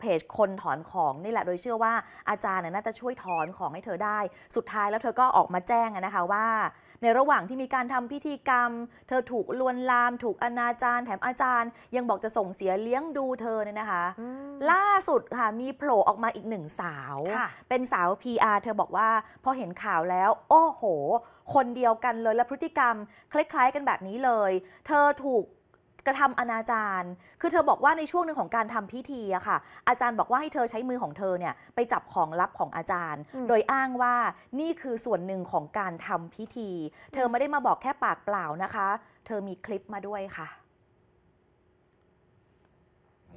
เพจคนถอนของนี่แหละโดยเชื่อว่าอาจารย์น่าจะช่วยถอนของให้เธอได้ สุดท้ายแล้วเธอก็ออกมาแจ้งนะคะว่า ในระหว่างที่มีการทำพิธีกรรมเธอถูกลวนลามถูกอนาจารแถมอาจารย์ ยังบอกจะส่งเสียเลี้ยงดูเธอเนี่ยนะคะ ล่าสุดค่ะมีโผล่ออกมาอีกหนึ่งสาวเป็นสาว PR เธอบอกว่าพอเห็นข่าวแล้ว โอ้โห คนเดียวกันเลยและพฤติกรรม คล้ายๆกันแบบนี้เลย เธอถูกกระทำอนาจาร คือเธอบอกว่าในช่วงหนึ่งของการทำพิธีอะค่ะ อาจารย์บอกว่าให้เธอใช้มือของเธอเนี่ยไปจับของลับของอาจารย์ โดยอ้างว่านี่คือส่วนหนึ่งของการทำพิธี เธอไม่ได้มาบอกแค่ปากเปล่านะคะ เธอมีคลิปมาด้วยค่ะ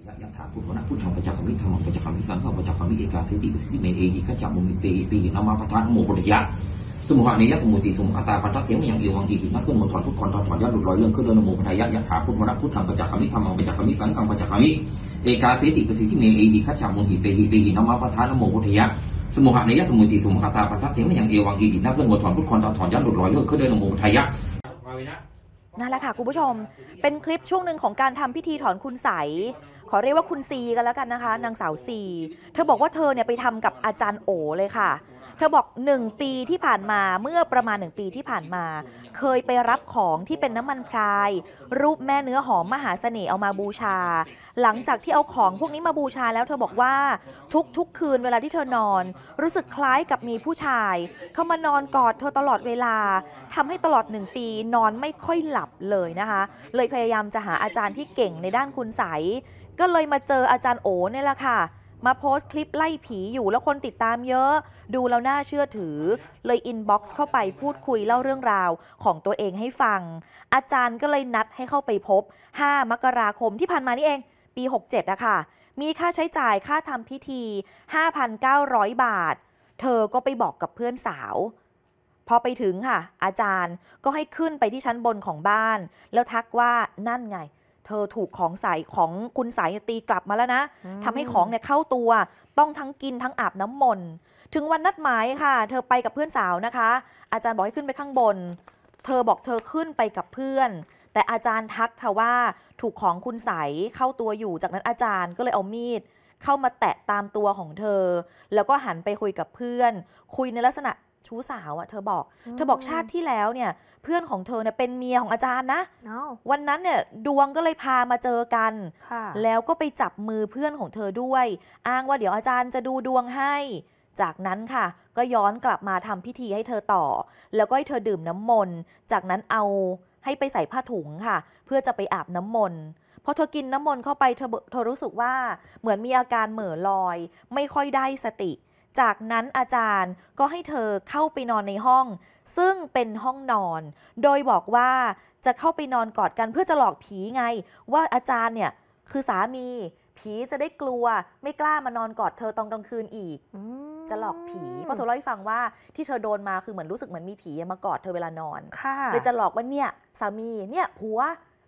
อยากถามพูดตนักพูดทธังปัจจคังนิธรรมังปักษ์คังนิสังฆังปักษ์คังนิเอกาสิติสิติเมเอหิขจัามุมิเปหิปีนำมาประทานโมปุริยะสมุหานี้ยสมุจิสมุอัตตาปัจจเสียงมีอย่างเดียววังอีกนักขึ้นมนถอนทุกขอนถอนยอดหลุดลอยเรื่องขึ้นเรื่องนโมพทายะยะขาพุทธมรักพุทธธรรมปัจจคามิธรรมังปัจจคามิสังฆังปัจจคามิเอกาสิติปสิทิเมเอหิขจามุนหิเปหิเปหินามาปัทานโมพุทธยะสมุหานี้ยสมุจิสมุอัตตาปัจจเสียงมีอย่างเดียววังอีกนักขึ้นมนถอนทุกขอนถอนยอดหลุดลอยเรื่องขึ้นเรื่องนโมพทายะนั่นแหละค่ะคุณผู้ชมเป็นคลิปช่วงหนึ่งของการทำพิธีถอนคุณใสขอเรียกว่าคุณซีกันแล้วกันนะคะนางสาวซีเธอบอกว่าเธอเนี่ยไปทำกับอาจารย์โอเลยค่ะเธอบอก 1 ปีที่ผ่านมาเมื่อประมาณ 1 ปีที่ผ่านมา เคยไปรับของที่เป็นน้ำมันพราย รูปแม่เนื้อหอมมหาเสน่ห์เอามาบูชา หลังจากที่เอาของพวกนี้มาบูชาแล้วเธอบอกว่าทุก ๆคืนเวลาที่เธอนอน รู้สึกคล้ายกับมีผู้ชาย เข้ามานอนกอดเธอตลอดเวลาทำให้ตลอด 1 ปี นอนไม่ค่อยหลับเลยนะคะเลยพยายามจะหาอาจารย์ที่เก่งในด้านคุณใสก็เลยมาเจออาจารย์โอเนี่ยแหละค่ะมาโพสต์คลิปไล่ผีอยู่แล้วคนติดตามเยอะ ดูแล้วน่าเชื่อถือ เลยอินบ็อกซ์เข้าไปพูดคุยเล่าเรื่องราวของตัวเองให้ฟัง อาจารย์ก็เลยนัดให้เข้าไปพบ 5 มกราคมที่ผ่านมานี่เอง ปี 67อะคะ มีค่าใช้จ่ายค่าทำพิธี 5,900 บาท เธอก็ไปบอกกับเพื่อนสาว พอไปถึงค่ะ อาจารย์ก็ให้ขึ้นไปที่ชั้นบนของบ้าน แล้วทักว่านั่นไงเธอถูกของใสของคุณสายตีกลับมาแล้วนะทำให้ของเนี่ยเข้าตัว ต้องทั้งกินทั้งอาบน้ำมนต์ ถึงวันนัดหมายค่ะ เธอไปกับเพื่อนสาวนะคะ อาจารย์บอกให้ขึ้นไปข้างบน เธอบอกเธอขึ้นไปกับเพื่อน แต่อาจารย์ทักค่ะว่าถูกของคุณใสเข้าตัวอยู่จากนั้นอาจารย์ก็เลยเอามีดเข้ามาแตะตามตัวของเธอ แล้วก็หันไปคุยกับเพื่อน คุยในลักษณะู้สาวอะ่ะเธอบอกเธอบอกชาติที่แล้วเนี่ยเพื่อนของเธอเนี่ยเป็นเมียของอาจารย์นะวันนั้นเนี่ยดวงก็เลยพามาเจอกัน แล้วก็ไปจับมือเพื่อนของเธอด้วย อ้างว่าเดี๋ยวอาจารย์จะดูดวงให้ จากนั้นค่ะก็ย้อนกลับมาทำพิธีให้เธอต่อแล้วก็ให้เธอดื่มน้ำมนต์จากนั้นเอาให้ไปใส่ผ้าถุงค่ะ เพื่อจะไปอาบน้ำมนต์พอเธอกินน้ำมนต์เข้าไปเธอเธอรู้สึกว่าเหมือนมีอาการเหม่อลอย ไม่ค่อยได้สติจากนั้นอาจารย์ก็ให้เธอเข้าไปนอนในห้อง ซึ่งเป็นห้องนอน โดยบอกว่าจะเข้าไปนอนกอดกันเพื่อจะหลอกผีไง ว่าอาจารย์เนี่ยคือสามีผีจะได้กลัวไม่กล้ามานอนกอดเธอตอนกลางคืนอีกจะหลอกผีเพราะเธอเล่าให้ฟังว่าที่เธอโดนมาคือเหมือนรู้สึกเหมือนมีผีมากอดเธอเวลานอนเลยจะหลอกว่าเนี่ย สามีเนี่ยผัว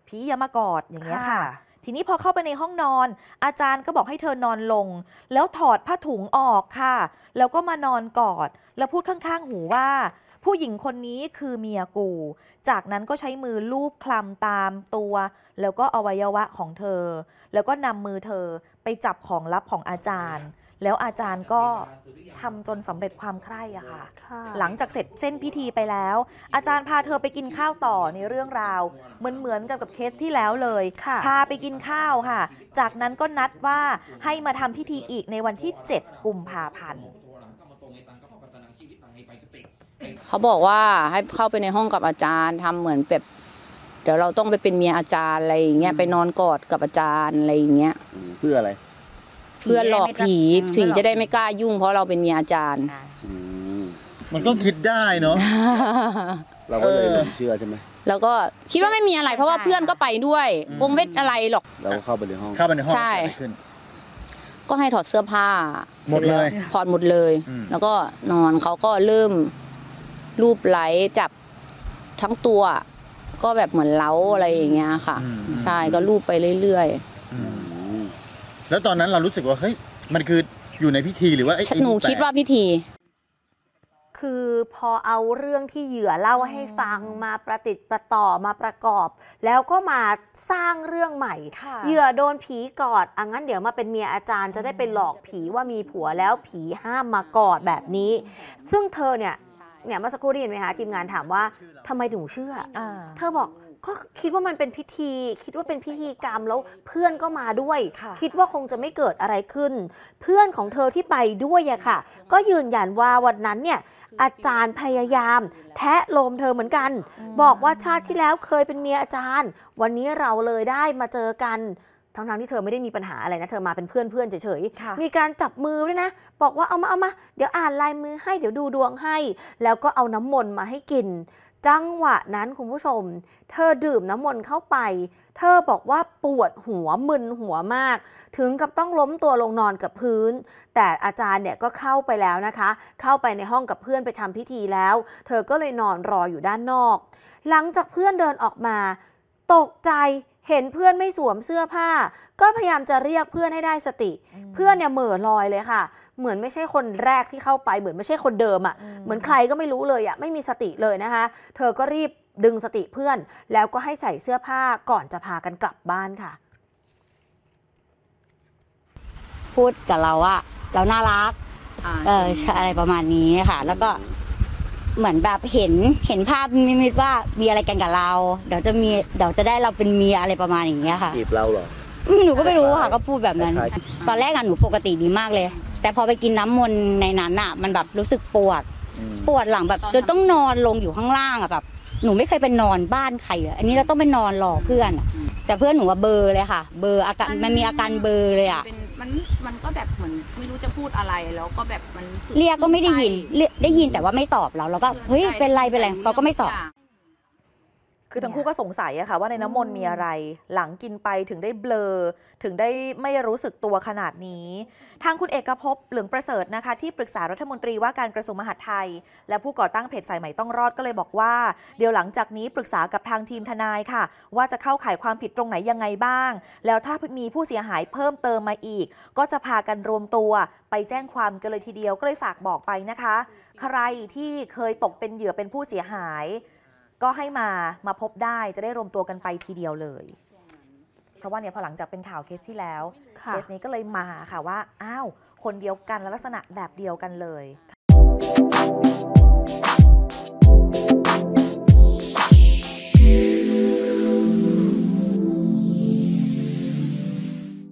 ผีอย่ามากอดอย่างเงี้ยค่ะทีนี้พอเข้าไปในห้องนอน อาจารย์ก็บอกให้เธอนอนลง แล้วถอดผ้าถุงออกค่ะ แล้วก็มานอนกอดแล้วพูดข้างๆ หูว่า ผู้หญิงคนนี้คือเมียกู จากนั้นก็ใช้มือลูบคลำตามตัว แล้วก็อวัยวะของเธอ แล้วก็นำมือเธอไปจับของลับของอาจารย์แล้วอาจารย์ก็ทำจนสำเร็จความใคร่อะค่ะ หลังจากเสร็จเส้นพิธีไปแล้ว อาจารย์พาเธอไปกินข้าวต่อในเรื่องราวเหมือนเหมือนกับกับเคสที่แล้วเลยพาไปกินข้าวค่ะ จากนั้นก็นัดว่าให้มาทำพิธีอีกในวันที่ 7 กุมภาพันธ์ เขาบอกว่าให้เข้าไปในห้องกับอาจารย์ทำเหมือนแบบ เดี๋ยวเราต้องไปเป็นเมียอาจารย์อะไรอย่างเงี้ยไปนอนกอดกับอาจารย์อะไรอย่างเงี้ย เพื่ออะไรเพื่อหลอกผีผีจะได้ไม่กล้ายุ่งเพราะเราเป็นเมียอาจารย์มันก็คิดได้เนาะเราก็เลยเชื่อใช่ไหมเราก็คิดว่าไม่มีอะไร เพราะว่าเพื่อนก็ไปด้วยวงเวทอะไรหรอกเราก็เข้าไปในห้องเข้าไปในห้องใช่ก็ให้ถอดเสื้อผ้า หมดเลยถอดหมดเลย แล้วก็นอนเขาก็เริ่มรูปไหลจับทั้งตัว ก็แบบเหมือนเล้าอะไรอย่างเงี้ย ค่ะ ใช่ก็รูปไปเรื่อยๆแล้วตอนนั้นเรารู้สึกว่า เฮ้ยมันคืออยู่ในพิธีหรือว่าไอ้หนูคิดว่าพิธี คือพอเอาเรื่องที่เหยื่อเล่าให้ฟังมาประติดประต่อมาประกอบ แล้วก็มาสร้างเรื่องใหม่ เหยื่อโดนผีกอด อังั้นเดี๋ยวมาเป็นเมียอาจารย์จะได้ไปหลอกผีว่ามีผัวแล้วผีห้ามมากอดแบบนี้ ซึ่งเธอเนี่ยเนี่ยเมื่อสักครู่ได้ยินไหมคะทีมงานถามว่าทำไมถึงเชื่อเธอบอกก็คิดว่ามันเป็นพิธี คิดว่าเป็นพิธีกรรมแล้วเพื่อนก็มาด้วย คิดว่าคงจะไม่เกิดอะไรขึ้น เพื่อนของเธอที่ไปด้วยอะค่ะ ก็ยืนยันว่าวันนั้นเนี่ย อาจารย์พยายาม แทะโลมเธอเหมือนกัน บอกว่าชาติที่แล้วเคยเป็นเมียอาจารย์ วันนี้เราเลยได้มาเจอกันทั้งๆที่เธอไม่ได้มีปัญหาอะไรนะเธอมาเป็นเพื่อนเพื่อนเฉยๆมีการจับมือด้วยนะบอกว่าเอามาเอามาเดี๋ยวอ่านลายมือให้เดี๋ยวดูดวงให้ แล้วก็เอาน้ำมนต์มาให้กินจังหวะนั้นคุณผู้ชม เธอดื่มน้ำมนต์เข้าไป เธอบอกว่าปวดหัวมึนหัวมาก ถึงกับต้องล้มตัวลงนอนกับพื้น แต่อาจารย์เนี่ยก็เข้าไปแล้วนะคะ เข้าไปในห้องกับเพื่อนไปทำพิธีแล้ว เธอก็เลยนอนรออยู่ด้านนอก หลังจากเพื่อนเดินออกมา ตกใจเห็นเพื่อนไม่สวมเสื้อผ้า ก็พยายามจะเรียกเพื่อนให้ได้สติ เพื่อนเนี่ยเหม่อลอยเลยค่ะ เหมือนไม่ใช่คนแรกที่เข้าไป เหมือนไม่ใช่คนเดิมอะ่ะเหมือนใครก็ไม่รู้เลยอะ่ะไม่มีสติเลยนะคะ เธอก็รีบดึงสติเพื่อน แล้วก็ให้ใส่เสื้อผ้าก่อนจะพากันกลับบ้านค่ะ พูดกับเราว่าเราน่ารักอออะไรประมาณนี้ค่ะ แล้วก็เหมือนแบบเห็นเห็นภาพิมิตว่ามีอะไรกันกับเราเดี๋ยวจะมีเดี๋ยวจะได้เราเป็นเมียอะไรประมาณอย่างเงี้ยค่ะจีบเราเหรอหนูก็ไม่รู้ค่ะ ก็พูดแบบนั้นตอนแรกอะหนูปกติดีมากเลย แต่พอไปกินน้ำมนต์ในนั้นอะมันแบบรู้สึกปวด ปวดหลังแบบจนต้องนอนลงอยู่ข้างล่างอะแบบ หนูไม่เคยไปนอนบ้านใครอะอันนี้เราต้องไปนอนรอเพื่อนแต่เพื่อนหนูว่าเบอร์เลยค่ะ เบอร์อาการมันมีอาการเบอร์เลยอะมันมันก็แบบเหมือนไม่รู้จะพูดอะไรแล้วก็แบบมัน เรียกก็ไม่ได้ยินเียได้ยินแต่ว่าไม่ตอบเราเราก็เฮ้ยเป็นไร เป็นไรเขาก็ไม่ตอบคือทั้งคู่ก็สงสัยอะค่ะว่าในน้ำมนต์มีอะไร หลังกินไปถึงได้เบลอ ถึงได้ไม่รู้สึกตัวขนาดนี้ทางคุณเอกภพเหลืองประเสริฐนะคะที่ปรึกษารัฐมนตรีว่าการกระทรวงมหาดไทย และผู้ก่อตั้งเพจสายใหม่ต้องรอดก็เลยบอกว่า เดี๋ยวหลังจากนี้ปรึกษากับทางทีมทนายค่ะ ว่าจะเข้าข่ายความผิดตรงไหนยังไงบ้าง แล้วถ้ามีผู้เสียหายเพิ่มเติมมาอีก ก็จะพากันรวมตัวไปแจ้งความกันเลยทีเดียวก็เลยฝากบอกไปนะคะ ใครที่เคยตกเป็นเหยื่อเป็นผู้เสียหายก็ให้มามาพบได้จะได้รวมตัวกันไปทีเดียวเลย เพราะว่าเนี่ย พอหลังจากเป็นข่าวเคสที่แล้ว เคสนี้ก็เลยมาค่ะว่า อ้าว คนเดียวกันและลักษณะแบบเดียวกันเลย